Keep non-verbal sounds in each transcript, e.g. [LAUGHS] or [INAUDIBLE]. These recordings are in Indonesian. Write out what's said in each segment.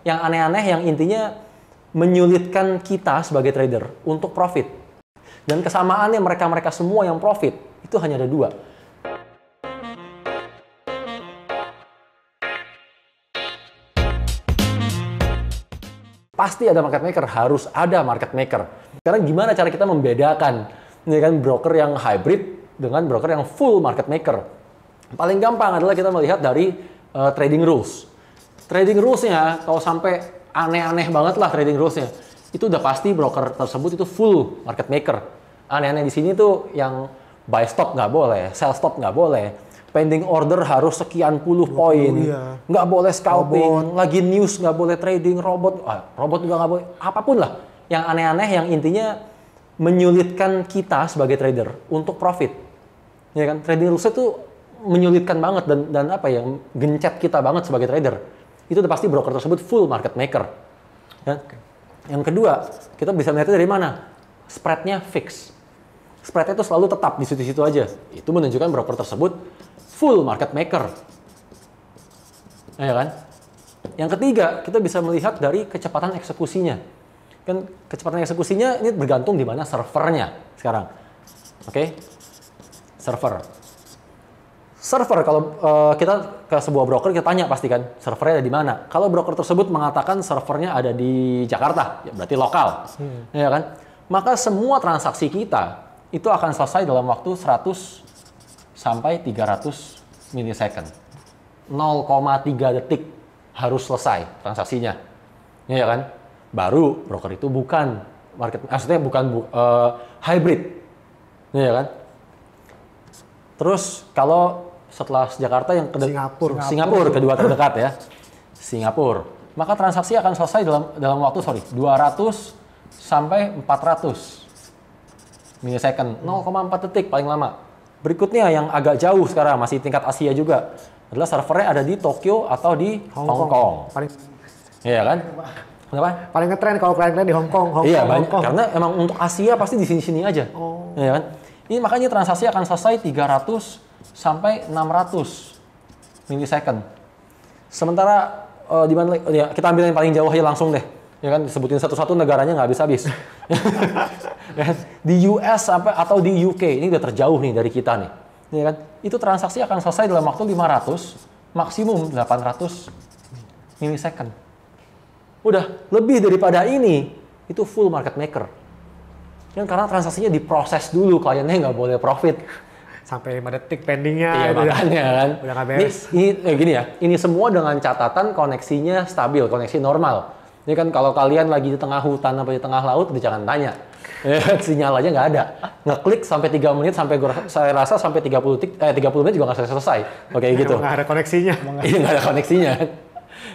yang aneh-aneh yang intinya menyulitkan kita sebagai trader untuk profit. Dan kesamaannya mereka-mereka semua yang profit itu hanya ada dua. Pasti ada market maker, harus ada market maker. Karena gimana cara kita membedakan ya kan, broker yang hybrid dengan broker yang full market maker? Paling gampang adalah kita melihat dari uh, trading rules trading rulesnya, kalau sampai aneh-aneh banget lah trading rulesnya. itu udah pasti broker tersebut itu full market maker. Aneh-aneh di sini tuh yang buy stop nggak boleh, sell stop nggak boleh, pending order harus sekian puluh poin, nggak iya. nggak boleh scalping, robot. lagi news nggak boleh trading, robot, ah, robot juga nggak boleh, apapun lah. Yang aneh-aneh yang intinya menyulitkan kita sebagai trader untuk profit. Ya kan, trading rulesnya tuh menyulitkan banget dan dan apa yang gencet kita banget sebagai trader itu pasti broker tersebut full market maker. Ya. Yang kedua, kita bisa melihatnya dari mana? Spreadnya fix. Spreadnya itu selalu tetap di situ-situ aja. Itu menunjukkan broker tersebut full market maker. Ya kan? Yang ketiga, kita bisa melihat dari kecepatan eksekusinya. Kan kecepatan eksekusinya ini bergantung di mana servernya sekarang. Oke? Okay? Server server kalau uh, kita ke sebuah broker kita tanya pasti kan servernya ada di mana. Kalau broker tersebut mengatakan servernya ada di Jakarta, ya berarti lokal. Hmm. Ya kan? Maka semua transaksi kita itu akan selesai dalam waktu 100 sampai 300 millisecond. 0,3 detik harus selesai transaksinya. Ya kan? Baru broker itu bukan market maksudnya bukan bu, uh, hybrid. Ya kan? Terus kalau setelah Jakarta yang kedua Singapura. Singapura, kedua terdekat ya. Singapura. Maka transaksi akan selesai dalam dalam waktu sorry 200 sampai 400 milisecond 0,4 detik paling lama. Berikutnya yang agak jauh sekarang masih tingkat Asia juga adalah servernya ada di Tokyo atau di Hong, Hong Kong. Kong. Iya kan? Kenapa? Paling ngetren kalau kalian di Hong Kong, Hong iya, Kong, Hong Kong. Karena emang untuk Asia pasti di sini-sini aja. Oh. Iya kan? Ini makanya transaksi akan selesai 300 sampai 600 milisecond. Sementara uh, di mana ya, kita ambil yang paling jauh aja langsung deh. Ya kan sebutin satu-satu negaranya nggak habis-habis. [LAUGHS] Ya kan? di US sampai atau di UK ini udah terjauh nih dari kita nih. Ya kan? Itu transaksi akan selesai dalam waktu 500 maksimum 800 milisecond. Udah lebih daripada ini itu full market maker ya kan karena transaksinya diproses dulu kliennya nggak boleh profit sampai lima detik pendingnya. Iya gitu ya. makanya kan. Udah beres. Ini, ini eh, gini ya, ini semua dengan catatan koneksinya stabil, koneksi normal. Ini kan kalau kalian lagi di tengah hutan atau di tengah laut, udah jangan tanya. [LAUGHS] Ya, sinyal aja nggak ada. Ngeklik sampai 3 menit sampai gua, saya rasa sampai 30 detik eh 30 menit juga nggak selesai selesai. Oke gitu. Nggak ada koneksinya. Iya nggak ada koneksinya.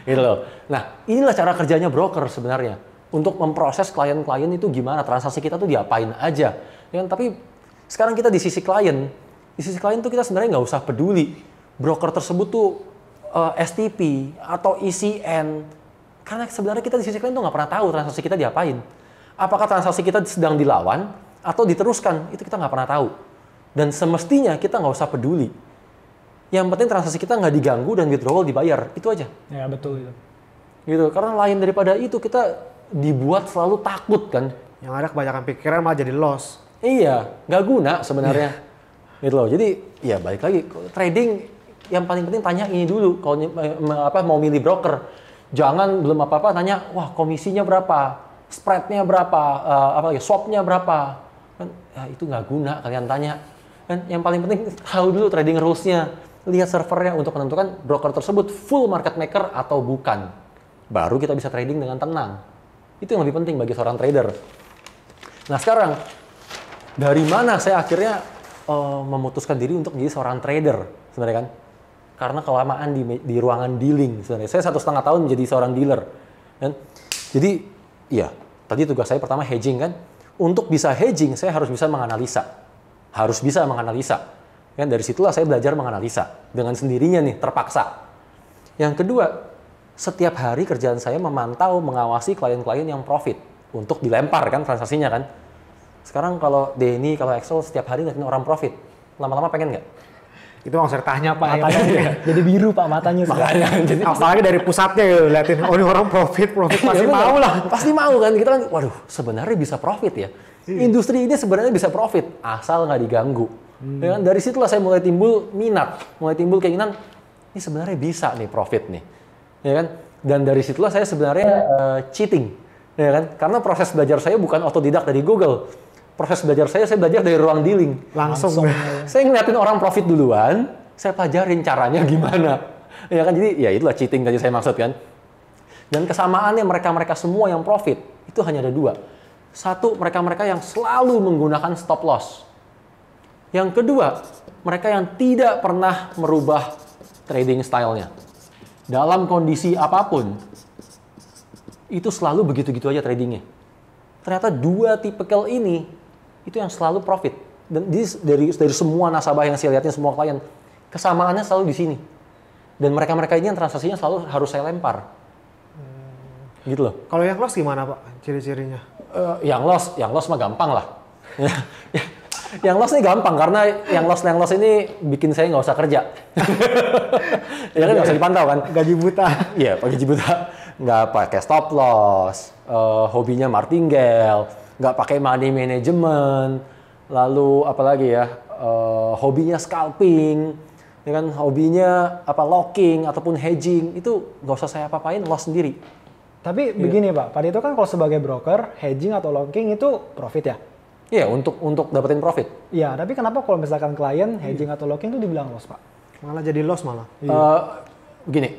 gitu loh. Nah, inilah cara kerjanya broker sebenarnya. Untuk memproses klien-klien itu gimana, transaksi kita tuh diapain aja. Ya, kan? tapi sekarang kita di sisi klien, di sisi klien tuh kita sebenarnya nggak usah peduli broker tersebut tuh uh, eh, STP atau ECN karena sebenarnya kita di sisi klien tuh nggak pernah tahu transaksi kita diapain. Apakah transaksi kita sedang dilawan atau diteruskan itu kita nggak pernah tahu. Dan semestinya kita nggak usah peduli. Yang penting transaksi kita nggak diganggu dan withdrawal dibayar itu aja. Ya betul itu. Gitu karena lain daripada itu kita dibuat selalu takut kan. Yang ada kebanyakan pikiran malah jadi loss. Iya, nggak guna sebenarnya. Iya gitu loh jadi ya balik lagi trading yang paling penting tanya ini dulu kalau eh, apa mau milih broker jangan belum apa apa tanya wah komisinya berapa spreadnya berapa uh, apa lagi swapnya berapa kan ya, itu nggak guna kalian tanya kan yang paling penting [LAUGHS] tahu dulu trading rulesnya lihat servernya untuk menentukan broker tersebut full market maker atau bukan baru kita bisa trading dengan tenang itu yang lebih penting bagi seorang trader nah sekarang dari mana saya akhirnya uh, memutuskan diri untuk menjadi seorang trader sebenarnya kan karena kelamaan di, di ruangan dealing sebenarnya saya satu setengah tahun menjadi seorang dealer kan jadi ya tadi tugas saya pertama hedging kan untuk bisa hedging saya harus bisa menganalisa harus bisa menganalisa kan dari situlah saya belajar menganalisa dengan sendirinya nih terpaksa yang kedua setiap hari kerjaan saya memantau mengawasi klien-klien yang profit untuk dilempar kan transaksinya kan sekarang kalau Denny, kalau Excel setiap hari ngeliatin orang profit, lama-lama pengen nggak? itu bang tanya pak ya. matanya ya, [LAUGHS] jadi biru pak matanya makanya [LAUGHS] jadi apalagi dari pusatnya ya gitu, liatin oh ini orang profit profit [LAUGHS] ya, pasti ya, mau lah pasti mau kan kita kan waduh sebenarnya bisa profit ya iya. industri ini sebenarnya bisa profit asal nggak diganggu hmm. ya kan? dari situlah saya mulai timbul minat mulai timbul keinginan ini sebenarnya bisa nih profit nih ya kan dan dari situlah saya sebenarnya uh, cheating ya kan karena proses belajar saya bukan otodidak dari Google proses belajar saya, saya belajar dari ruang dealing. Langsung. Langsung. [LAUGHS] Saya ngeliatin orang profit duluan, saya pelajarin caranya gimana. [LAUGHS] ya kan jadi ya itulah cheating tadi saya maksud kan. Dan kesamaannya mereka-mereka semua yang profit itu hanya ada dua. Satu, mereka-mereka yang selalu menggunakan stop loss. Yang kedua, mereka yang tidak pernah merubah trading stylenya. Dalam kondisi apapun, itu selalu begitu-gitu aja tradingnya. Ternyata dua tipe tipikal ini itu yang selalu profit. Dan this, dari dari semua nasabah yang saya lihatnya semua klien kesamaannya selalu di sini. Dan mereka-mereka ini yang transaksinya selalu harus saya lempar. Hmm. Gitu loh. Kalau yang loss gimana pak ciri-cirinya? Uh, yang loss, yang loss mah gampang lah. [LAUGHS] yang loss ini gampang karena yang loss yang loss ini bikin saya nggak usah kerja. [LAUGHS] ya kan nggak usah dipantau kan. Gaji buta. Iya, yeah, gaji buta. Nggak pakai stop loss. Uh, hobinya martingale nggak pakai money management lalu apalagi ya uh, hobinya scalping ya kan hobinya apa locking ataupun hedging itu nggak usah saya apa-apain loss sendiri tapi yeah. begini pak pada itu kan kalau sebagai broker hedging atau locking itu profit ya Iya, untuk untuk dapetin profit. Iya, tapi kenapa kalau misalkan klien hedging yeah. atau locking itu dibilang loss, Pak? Malah jadi loss malah. Uh, gini,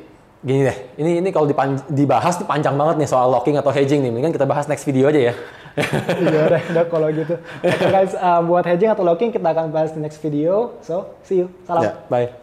Gini deh, ini ini kalau dipan, dibahas panjang banget nih soal locking atau hedging nih. Mendingan kita bahas next video aja ya. [LAUGHS] iya deh, udah kalau gitu. Okay, guys, uh, buat hedging atau locking kita akan bahas di next video. So, see you. Salam. Yeah, bye.